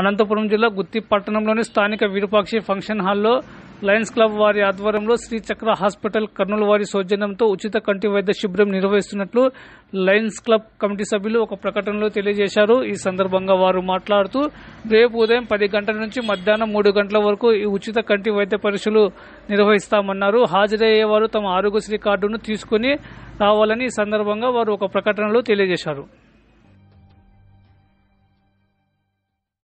అనంతపురం జిల్లా గుత్తి పట్టణంలోని స్థానిక విరూపాక్షి ఫంక్షన్ హాల్లో లయన్స్ క్లబ్ వారి ఆధ్వర్యంలో శ్రీ చక్ర హాస్పిటల్ కర్నూలు వారి సౌజన్యంతో ఉచిత కంటి వైద్య శిబిరం నిర్వహిస్తున్నట్లు లయన్స్ క్లబ్ కమిటీ సభ్యులు ఒక ప్రకటనలో తెలియజేశారు ఈ సందర్భంగా వారు మాట్లాడుతూ రేపు ఉదయం పది గంటల నుంచి మధ్యాహ్నం మూడు గంటల వరకు ఈ ఉచిత కంటి వైద్య పరీక్షలు నిర్వహిస్తామన్నారు హాజరయ్యే వారు తమ ఆరోగ్యశ్రీ కార్డును తీసుకుని రావాలని ఈ సందర్భంగా వారు ఒక ప్రకటనలో తెలియజేశారు